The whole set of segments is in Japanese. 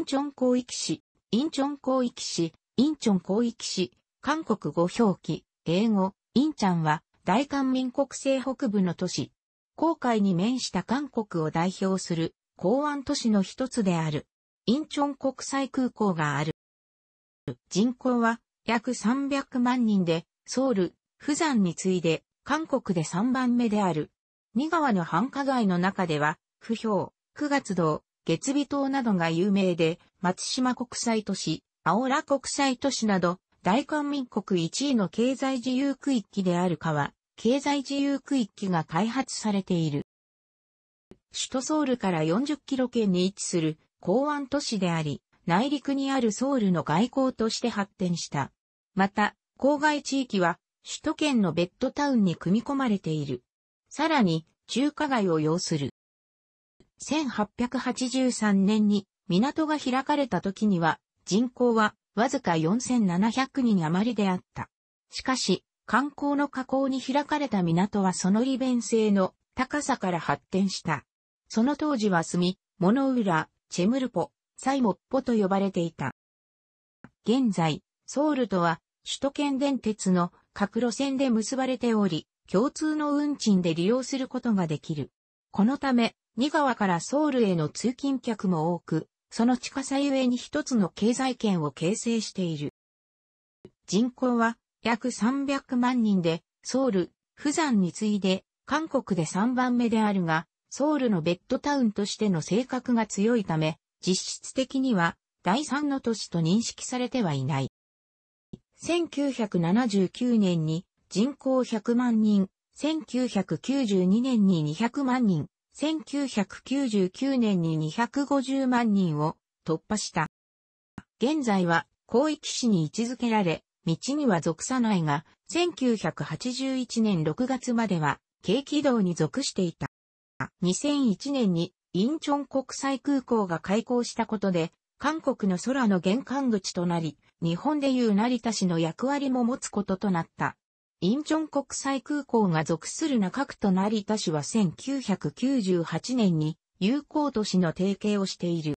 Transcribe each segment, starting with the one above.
インチョン広域市、インチョン広域市、インチョン広域市、韓国語表記、英語、インチャンは、大韓民国西北部の都市。航海に面した韓国を代表する、港湾都市の一つである。インチョン国際空港がある。人口は、約300万人で、ソウル、釜山に次いで、韓国で3番目である。二川の繁華街の中では、不評、九月堂、月尾島などが有名で、松島国際都市、青羅国際都市など、大韓民国1位の経済自由区域であるかは、経済自由区域が開発されている。首都ソウルから40キロ圏に位置する港湾都市であり、内陸にあるソウルの外交として発展した。また、郊外地域は首都圏のベッドタウンに組み込まれている。さらに、中華街を要する。1883年に港が開かれた時には人口はわずか4700人余りであった。しかし、観光の河口に開かれた港はその利便性の高さから発展した。その当時は住み、モノウラ、チェムルポ、サイモッポと呼ばれていた。現在、ソウルとは首都圏電鉄の各路線で結ばれており、共通の運賃で利用することができる。このため、2川からソウルへの通勤客も多く、その近さゆえに一つの経済圏を形成している。人口は約300万人で、ソウル、釜山に次いで、韓国で3番目であるが、ソウルのベッドタウンとしての性格が強いため、実質的には第3の都市と認識されてはいない。1979年に人口100万人、1992年に200万人、1999年に250万人を突破した。現在は広域市に位置づけられ、道には属さないが、1981年6月までは、軽軌道に属していた。2001年にインチョン国際空港が開港したことで、韓国の空の玄関口となり、日本でいう成田市の役割も持つこととなった。インチョン国際空港が属する中区と成田市は1998年に友好都市の提携をしている。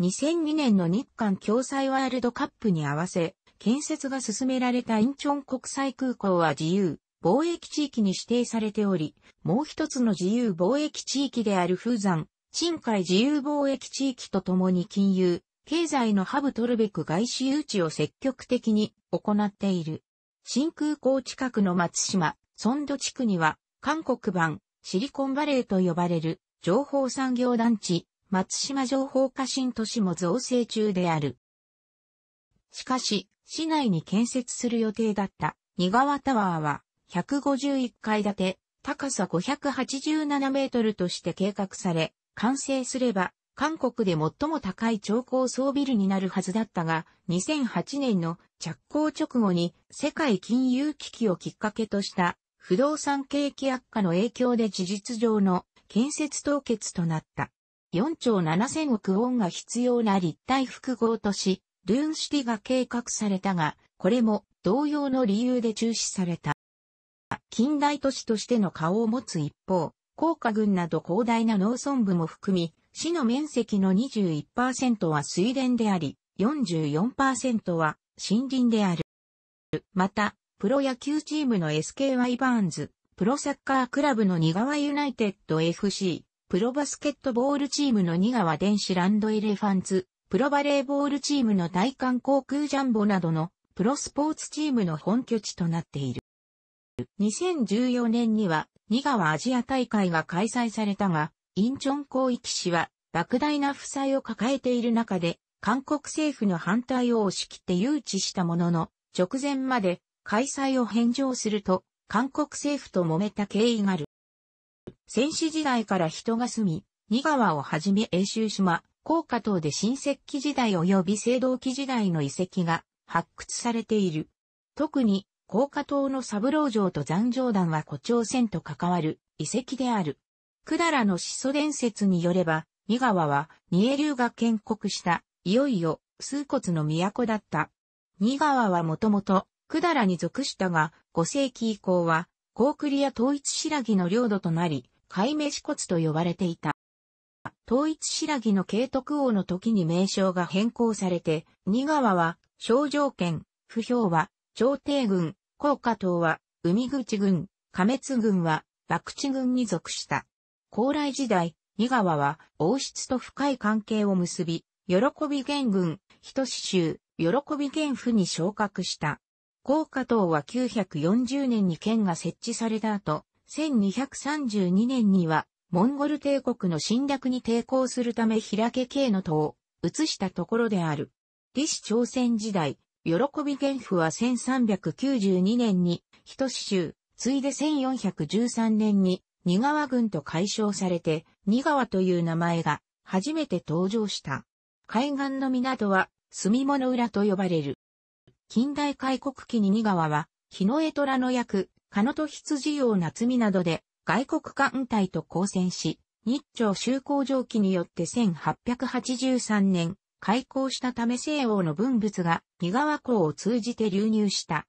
2002年の日韓共催ワールドカップに合わせ、建設が進められたインチョン国際空港は自由、貿易地域に指定されており、もう一つの自由貿易地域である風山、深海自由貿易地域とともに金融、経済のハブ取るべく外資誘致を積極的に行っている。新空港近くの松島、ソンド地区には、韓国版、シリコンバレーと呼ばれる、情報産業団地、松島情報化新都市も造成中である。しかし、市内に建設する予定だった、仁川タワーは、151階建て、高さ587メートルとして計画され、完成すれば、韓国で最も高い超高層ビルになるはずだったが、2008年の着工直後に世界金融危機をきっかけとした不動産景気悪化の影響で事実上の建設凍結となった。4兆7000億ウォンが必要な立体複合都市、ルーンシティが計画されたが、これも同様の理由で中止された。近代都市としての顔を持つ一方、高架群など広大な農村部も含み、市の面積の21%は水田であり、44%は森林である。また、プロ野球チームの SKY バーンズ、プロサッカークラブの新川ユナイテッド FC、プロバスケットボールチームの新川電子ランドエレファンツ、プロバレーボールチームの大韓航空ジャンボなどのプロスポーツチームの本拠地となっている。2014年には、新川アジア大会が開催されたが、インチョン広域市は、莫大な負債を抱えている中で、韓国政府の反対を押し切って誘致したものの、直前まで開催を返上すると、韓国政府と揉めた経緯がある。戦死時代から人が住み、仁川をはじめ永州島、高架等で新石器時代及び青銅器時代の遺跡が発掘されている。特に、高架島の三郎城と残城団は古町線と関わる遺跡である。百済の始祖伝説によれば、ガワは、二栄流が建国した、いよいよ、数骨の都だった。二川はもともと、百済に属したが、5世紀以降は、高栗や統一白木の領土となり、海名始骨と呼ばれていた。統一白木の慶徳王の時に名称が変更されて、二川は、小条件、不評は、朝廷軍、高下党は、海口軍、加滅軍は、博地軍に属した。高麗時代、仁川は王室と深い関係を結び、喜び元軍、人志州、喜び元府に昇格した。高架党は940年に県が設置された後、1232年には、モンゴル帝国の侵略に抵抗するため平家系の党を移したところである。李氏朝鮮時代、喜び元府は1392年に、人志州、ついで1413年に、二川軍と解消されて、二川という名前が初めて登場した。海岸の港は、住物浦と呼ばれる。近代開国期に二川は、日の江虎の役、鹿と羊王夏美などで、外国艦隊と交戦し、日朝修好上期によって1883年、開港したため西欧の文物が二川港を通じて流入した。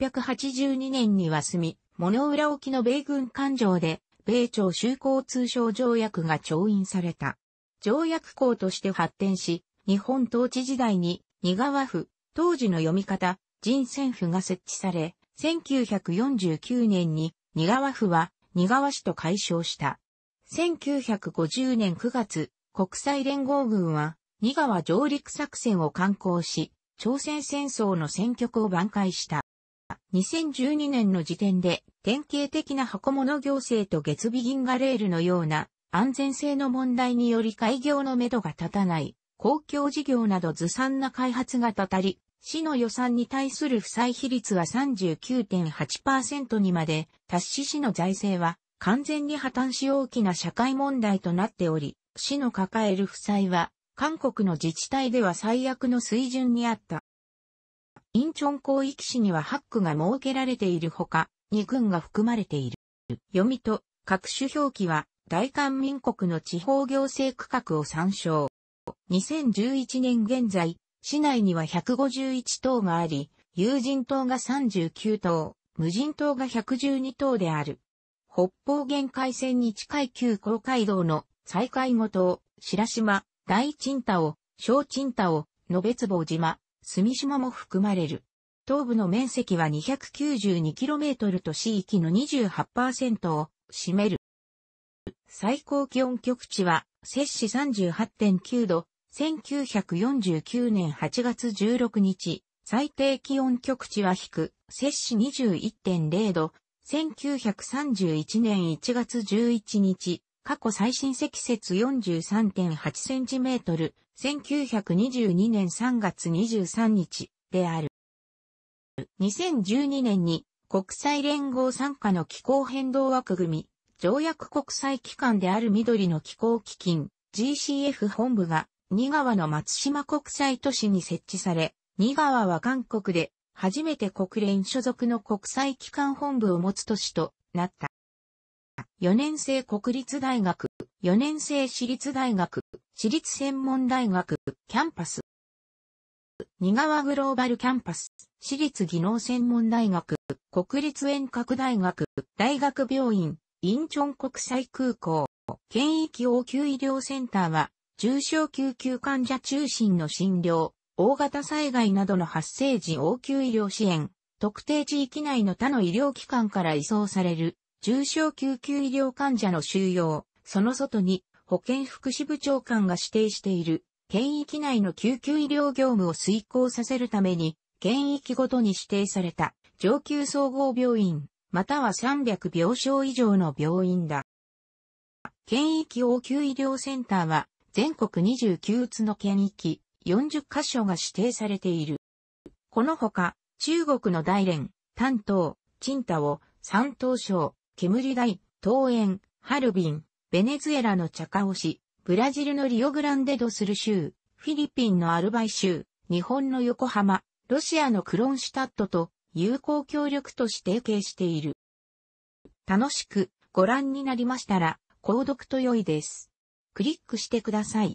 1882年には住み、物浦沖の米軍艦上で、米朝修好通商条約が調印された。条約校として発展し、日本統治時代に、二川府、当時の読み方、人選府が設置され、1949年に二川府は二川市と解消した。1950年9月、国際連合軍は二川上陸作戦を観光し、朝鮮戦争の戦局を挽回した。2012年の時点で典型的な箱物行政と月備銀河レールのような安全性の問題により開業のめどが立たない公共事業などずさんな開発がたたり、市の予算に対する負債比率は39.8%にまで達し市の財政は完全に破綻し大きな社会問題となっており、市の抱える負債は韓国の自治体では最悪の水準にあった。インチョン広域市にはハックが設けられているほか、2軍が含まれている。読みと、各種表記は、大韓民国の地方行政区画を参照。2011年現在、市内には151棟があり、有人島が39棟無人島が112棟である。北方限界線に近い旧公海道の再開後島、白島、大鎮太を、小鎮太を、野別坊島、住島も含まれる。東部の面積は 292km と市域の28%を占める。最高気温局地は、摂氏38.9度、1949年8月16日、最低気温局地は低、摂氏21.0度、1931年1月11日、過去最新積雪43.8センチメートル、1922年3月23日である。2012年に国際連合参加の気候変動枠組み、条約国際機関である緑の気候基金 GCF 本部が新川の松島国際都市に設置され、新川は韓国で初めて国連所属の国際機関本部を持つ都市となった。4年生国立大学、4年生私立大学、私立専門大学、キャンパス。似川グローバルキャンパス、私立技能専門大学、国立遠隔大学、大学病院、インチョン国際空港、県域応急医療センターは、重症救急患者中心の診療、大型災害などの発生時応急医療支援、特定地域内の他の医療機関から移送される、重症救急医療患者の収容、その外に保健福祉部長官が指定している、県域内の救急医療業務を遂行させるために、県域ごとに指定された上級総合病院、または300病床以上の病院だ。県域応急医療センターは、全国29つの県域、40カ所が指定されている。このほか、中国の大連、丹東、鎮太を、山東省、煙台、東園、ハルビン、ベネズエラのチャカオ市、ブラジルのリオグランデドスル州、フィリピンのアルバイ州、日本の横浜、ロシアのクロンシュタットと友好協力として提携している。楽しくご覧になりましたら、購読と良いです。クリックしてください。